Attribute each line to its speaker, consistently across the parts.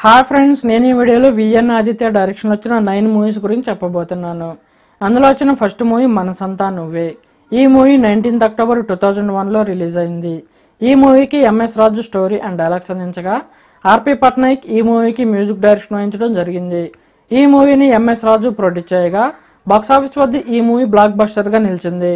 Speaker 1: hi friends నేను ఈ వీడియోలో విఎన్ ఆదిత్య డైరెక్షన్ వచ్చిన నైన్ మూవీస్ గురించి చెప్పబోతున్నాను అందులో వచ్చిన ఫస్ట్ మూవీ మనసంతా నువ్వే ఈ movie nineteenth October two thousand వన్లో రిలీజ్ అయింది ఈ మూవీకి MS Raju story and dialogues అందించగా ఆర్పి పట్నాయక్ ఈ మూవీకి మ్యూజిక్ డైరెక్షన్ వహించడం జరిగింది ఈ మూవీని ఎంఎస్ రాజు ప్రొడ్యూస్ చేయగా బాక్సాఫీస్ వద్ద ఈ మూవీ బ్లాక్ బస్టర్గా నిలిచింది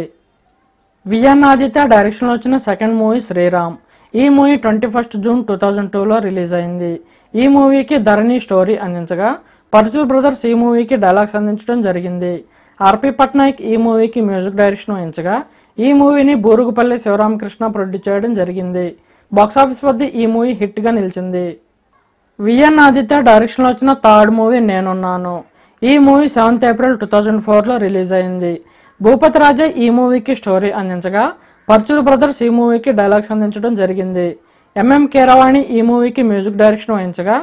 Speaker 1: విఎన్ ఆదిత్య డైరెక్షన్లో వచ్చిన సెకండ్ మూవీ శ్రీరామ్ ఈ movie twenty first June two thousand టూలో రిలీజ్ అయింది ఈ మూవీకి ధరణి స్టోరీ అందించగా పర్చూర్ బ్రదర్స్ ఈ మూవీకి డైలాగ్స్ అందించడం జరిగింది ఆర్పి పట్నాయక్ ఈ మూవీకి మ్యూజిక్ డైరెక్షన్ వహించగా ఈ మూవీని బూరుగుపల్లి శివరామకృష్ణ ప్రొడ్యూస్ చేయడం జరిగింది బాక్సాఫీస్ వద్ద ఈ మూవీ హిట్గా నిలిచింది విఎన్ ఆదిత్య డైరెక్షన్లో వచ్చిన థర్డ్ మూవీ నేనున్నాను ఈ movie seventh April two thousand ఫోర్లో రిలీజ్ అయింది భూపతి రాజా ఈ మూవీకి స్టోరీ అందించగా పర్చూరు బ్రదర్స్ ఈ మూవీకి డైలాగ్స్ అందించడం జరిగింది ఎంఎం కీరవాణి ఈ మూవీకి మ్యూజిక్ డైరెక్షన్ వహించగా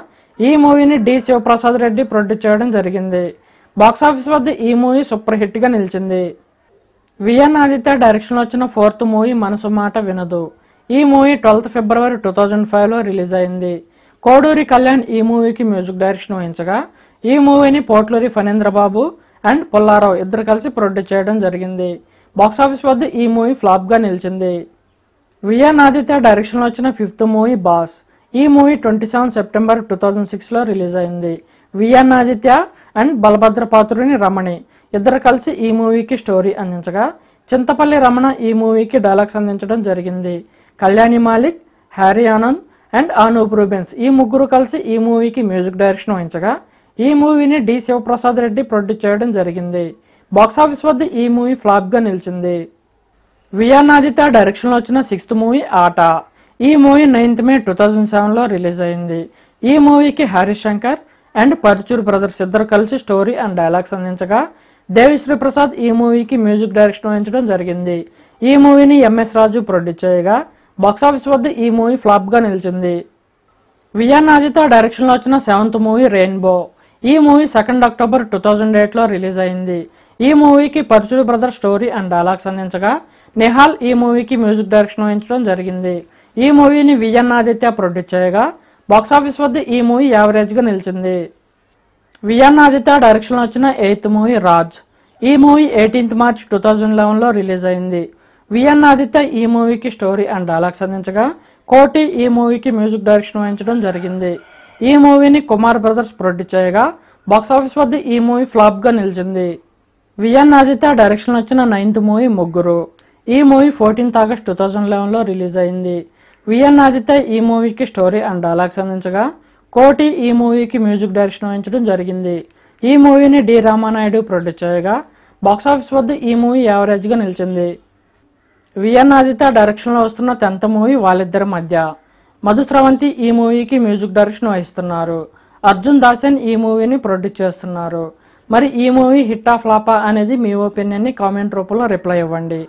Speaker 1: ఈ మూవీని డి శివప్రసాద్ రెడ్డి ప్రొడ్యూస్ చేయడం జరిగింది బాక్సాఫీస్ వద్ద ఈ మూవీ సూపర్ హిట్గా నిలిచింది విఎన్ ఆదిత్య డైరెక్షన్లో వచ్చిన ఫోర్త్ మూవీ మనసు మాట వినదు ఈ movie twelfth February two thousand ఫైవ్లో రిలీజ్ అయింది కోడూరి కళ్యాణ్ ఈ మూవీకి మ్యూజిక్ డైరెక్షన్ వహించగా ఈ మూవీని పోట్లూరి ఫణేంద్రబాబు అండ్ పుల్లారావు ఇద్దరు కలిసి ప్రొడ్యూస్ చేయడం జరిగింది బాక్సాఫీస్ వద్ద ఈ మూవీ ఫ్లాప్గా నిలిచింది విఎన్ ఆదిత్య డైరెక్షన్లో వచ్చిన ఫిఫ్త్ మూవీ బాస్ ఈ movie twenty seven September two thousand సిక్స్లో రిలీజ్ అయింది విఎన్ ఆదిత్య అండ్ బలభద్ర పాత్రుని రమణి ఇద్దరు కలిసి ఈ మూవీకి స్టోరీ అందించగా చింతపల్లి రమణ ఈ మూవీకి డైలాగ్స్ అందించడం జరిగింది Kalyani Malik Harry Anand and Anoop Rubens ఈ ముగ్గురు కలిసి ఈ మూవీకి మ్యూజిక్ డైరెక్షన్ వహించగా ఈ మూవీని డి శివప్రసాద్ రెడ్డి ప్రొడ్యూస్ చేయడం జరిగింది బాక్సాఫీస్ వద్ద ఈ మూవీ ఫ్లాప్గా నిలిచింది డైరెక్షన్ డైరెక్షన్లో వచ్చిన సిక్స్త్ మూవీ ఆట ఈ movie ninth May two thousand సెవెన్లో రిలీజ్ అయింది ఈ మూవీకి హరీష్ శంకర్ అండ్ పరుచూరు బ్రదర్స్ ఇద్దరు కలిసి స్టోరీ అండ్ డైలాగ్స్ అందించగా దేవిశ్రీ ప్రసాద్ ఈ మూవీకి మ్యూజిక్ డైరెక్షన్ వహించడం జరిగింది ఈ మూవీని ఎంఎస్ రాజు ప్రొడ్యూస్ చేయగా బాక్సాఫీస్ వద్ద ఈ మూవీ ఫ్లాప్గా నిలిచింది నాదిత డైరెక్షన్ డైరెక్షన్లో వచ్చిన సెవెంత్ మూవీ రెయిన్బో ఈ movie second October two thousand ఎయిట్లో రిలీజ్ అయింది ఈ మూవీకి పరశుడు బ్రదర్ స్టోరీ అండ్ డైలాగ్స్ అందించగా నిహాల్ ఈ మూవీకి మ్యూజిక్ డైరెక్షన్ వహించడం జరిగింది ఈ మూవీని విఎన్ ఆదిత్య ప్రొడ్యూస్ చేయగా బాక్సాఫీస్ వద్ద ఈ మూవీ యావరేజ్గా నిలిచింది విఎన్ ఆదిత్య డైరెక్షన్లో వచ్చిన ఎయిత్ మూవీ రాజ్ ఈ movie eighteenth March two thousand లెవెన్లో రిలీజ్ అయింది విఎన్ ఆదిత్య ఈ మూవీకి స్టోరీ అండ్ డైలాగ్స్ అందించగా కోటి ఈ మూవీకి మ్యూజిక్ డైరెక్షన్ వహించడం జరిగింది ఈ మూవీని కుమార్ బ్రదర్స్ ప్రొడ్యూస్ చేయగా బాక్సాఫీస్ వద్ద ఈ మూవీ ఫ్లాప్గా నిలిచింది విఎన్ ఆదిత్య డైరెక్షన్ వచ్చిన నైన్త్ మూవీ ముగ్గురు ఈ movie fourteenth August two thousand లెవెన్లో రిలీజ్ అయింది విఎన్ ఆదిత్య ఈ మూవీకి స్టోరీ అండ్ డైలాగ్స్ అందించగా కోటి ఈ మూవీకి మ్యూజిక్ డైరెక్షన్ వహించడం జరిగింది ఈ మూవీని డి రామానాయుడు ప్రొడ్యూస్ చేయగా బాక్సాఫీస్ వద్ద ఈ మూవీ యావరేజ్గా నిలిచింది విఎన్ ఆదిత్య డైరెక్షన్లో వస్తున్న టెన్త్ మూవీ వాళ్ళిద్దరి మధ్య మధుస్రవంతి ఈ మూవీకి మ్యూజిక్ డైరెక్షన్ వహిస్తున్నారు అర్జున్ దాసేన్ ఈ మూవీని ప్రొడ్యూస్ చేస్తున్నారు మరి ఈ మూవీ హిట్టా ఫ్లాపా అనేది మీ ఒపీనియన్ని కామెంట్ రూపంలో రిప్లై ఇవ్వండి